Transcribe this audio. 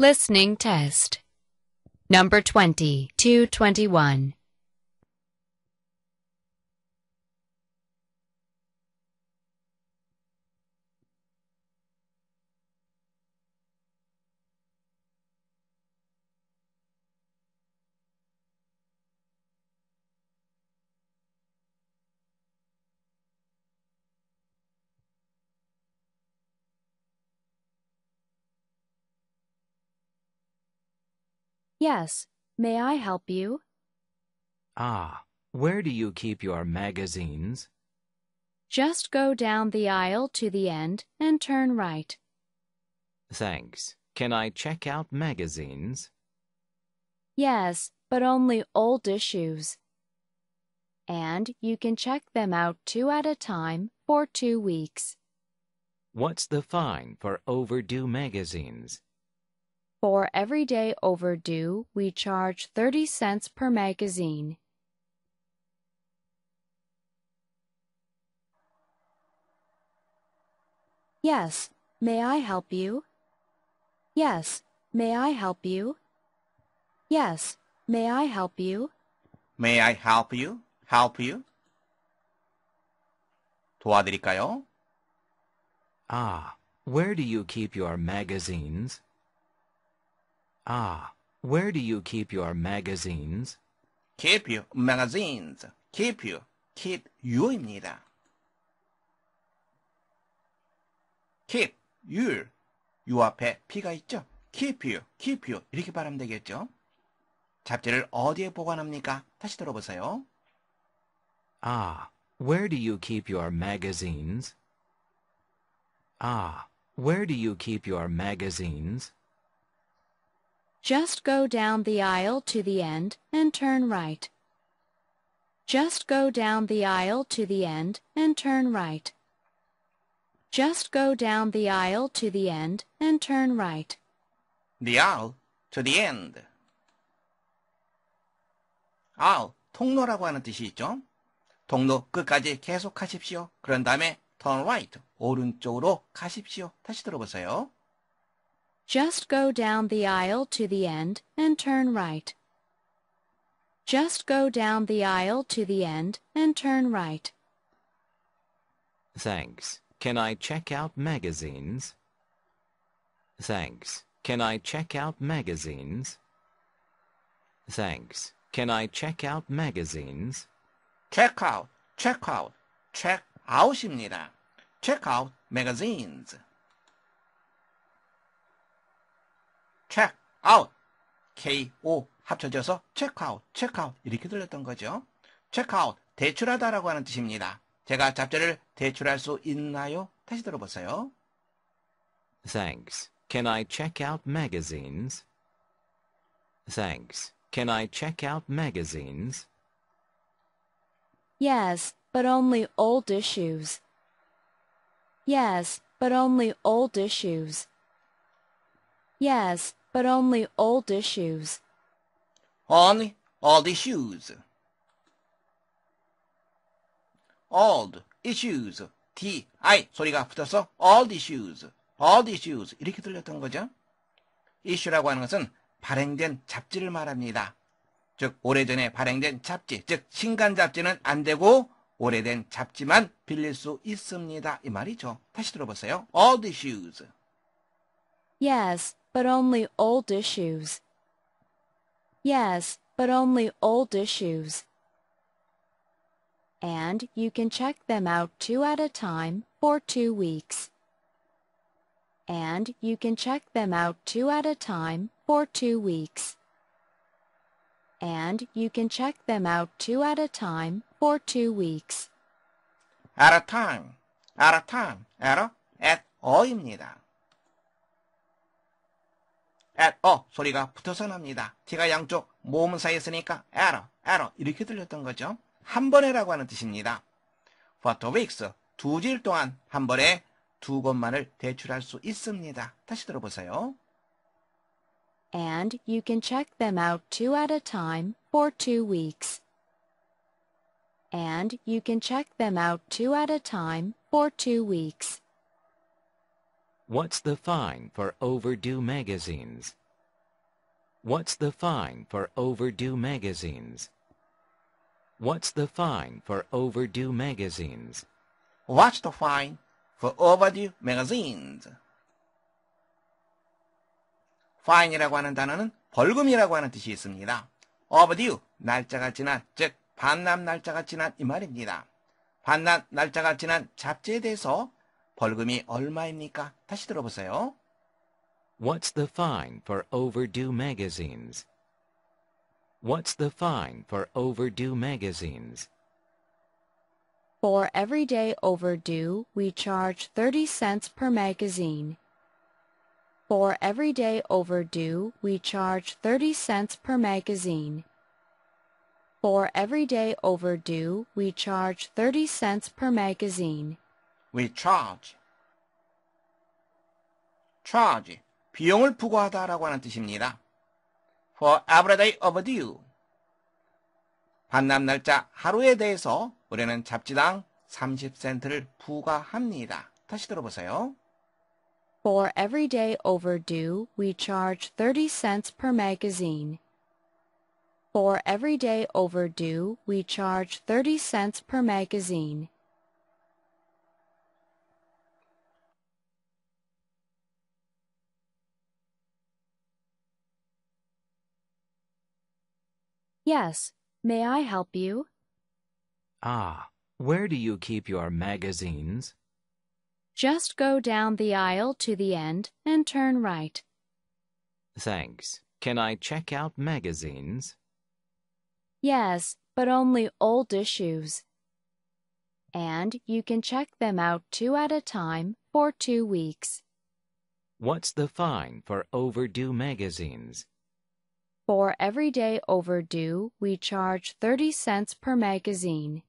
Listening test. Number 20 221. Yes, may I help you? Ah, where do you keep your magazines? Just go down the aisle to the end and turn right. Thanks. Can I check out magazines? Yes, but only old issues. And you can check them out two at a time for two weeks. What's the fine for overdue magazines? For every day overdue, we charge 30 cents per magazine. Yes, may I help you? Yes, may I help you? Yes, may I help you? May I help you? Help you? 도와드릴까요? Ah, where do you keep your magazines? Ah, where do you keep your magazines? Keep you magazines. Keep you. Keep you입니다. Keep you. You 앞에 P가 있죠? Keep you. Keep you. 이렇게 발음 되겠죠? 잡지를 어디에 보관합니까? 다시 들어보세요. Ah, where do you keep your magazines? Ah, where do you keep your magazines? Just go down the aisle to the end and turn right. Just go down the aisle to the end and turn right. Just go down the aisle to the end and turn right. The aisle to the end. aisle, 통로라고 하는 뜻이 있죠. 통로 끝까지 계속하십시오. 그런 다음에 turn right, 오른쪽으로 가십시오. 다시 들어보세요. Just go down the aisle to the end and turn right. Just go down the aisle to the end and turn right. Thanks. Can I check out magazines? Thanks. Can I check out magazines? Thanks. Can I check out magazines? Check out, check out, check out입니다. Check out magazines. check out, K-O 합쳐져서 check out, check out 이렇게 들렸던 거죠. check out, 대출하다라고 하는 뜻입니다. 제가 잡지를 대출할 수 있나요? 다시 들어보세요. Thanks. Can I check out magazines? Thanks. Can I check out magazines? Yes, but only old issues. Yes, but only old issues. Yes, but only old issues. Only old issues. old issues. T, I 소리가 붙어서 old issues. old issues 이렇게 들렸던 거죠. issue라고 하는 것은 발행된 잡지를 말합니다. 즉 오래전에 발행된 잡지, 즉 신간 잡지는 안 되고 오래된 잡지만 빌릴 수 있습니다. 이 말이죠. 다시 들어보세요. old issues. Yes, but only old issues. Yes, but only old issues. And you can check them out two at a time for two weeks. And you can check them out two at a time for two weeks. And you can check them out two at a time for two weeks. At a time, at a time, at a, at all입니다. at a 소리가 붙어서 납니다. t가 양쪽 모음 사이에 있으니까 at a, at a 이렇게 들렸던 거죠. 한 번에라고 하는 뜻입니다. For two weeks, 두주일 동안 한 번에 두 권만을 대출할 수 있습니다. 다시 들어보세요. And you can check them out two at a time for two weeks. And you can check them out two at a time for two weeks. What's the fine for overdue magazines? What's the fine for overdue magazines? What's the fine for overdue magazines? What's the fine for overdue magazines? fine이라고 하는 단어는 벌금이라고 하는 뜻이 있습니다. overdue, 날짜가 지난, 즉 반납 날짜가 지난 이 말입니다. 반납 날짜가 지난 잡지에 대해서 벌금이 얼마입니까? 다시 들어보세요. What's the fine for overdue magazines? What's the fine for overdue magazines? For every day overdue, we charge 30 cents per magazine. For every day overdue, we charge 30 cents per magazine. For every day overdue, we charge 30 cents per magazine. we charge. charge. 비용을 부과하다라고 하는 뜻입니다. for every day overdue. 반납 날짜 하루에 대해서 우리는 잡지당 30센트를 부과합니다. 다시 들어보세요. For every day overdue, we charge 30 cents per magazine. For every day overdue, we charge 30 cents per magazine. Yes, may I help you? Ah, where do you keep your magazines? Just go down the aisle to the end and turn right. Thanks. Can I check out magazines? Yes, but only old issues. And you can check them out two at a time for two weeks. What's the fine for overdue magazines? For every day overdue, we charge 30 cents per magazine.